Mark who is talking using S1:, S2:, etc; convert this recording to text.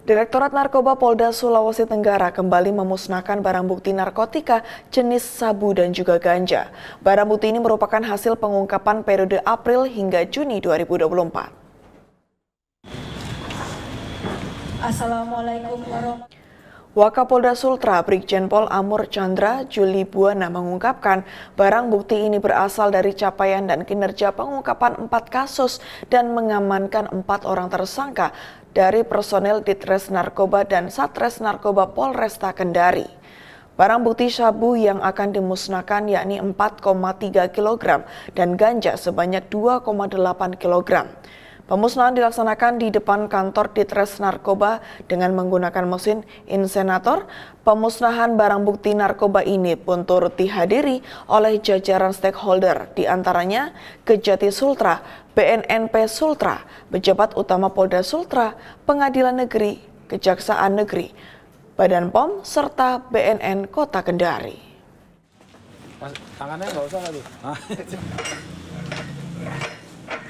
S1: Direktorat Narkoba Polda Sulawesi Tenggara kembali memusnahkan barang bukti narkotika jenis sabu dan juga ganja. Barang bukti ini merupakan hasil pengungkapan periode April hingga Juni 2024.
S2: Assalamualaikum warahmatullahi wabarakatuh.
S1: Wakapolda Sultra Brigjen Pol Amur Chandra Juli Buana mengungkapkan barang bukti ini berasal dari capaian dan kinerja pengungkapan empat kasus dan mengamankan empat orang tersangka dari personel Ditres Narkoba dan Satres Narkoba Polresta Kendari. Barang bukti sabu yang akan dimusnahkan yakni 4,3 kg dan ganja sebanyak 2,8 kg. Pemusnahan dilaksanakan di depan kantor Ditres Narkoba dengan menggunakan mesin insenator. Pemusnahan barang bukti narkoba ini pun turut dihadiri oleh jajaran stakeholder, diantaranya Kejati Sultra, BNNP Sultra, Pejabat Utama Polda Sultra, Pengadilan Negeri, Kejaksaan Negeri, Badan POM, serta BNN Kota Kendari.
S2: Mas, tangannya nggak usah lagi.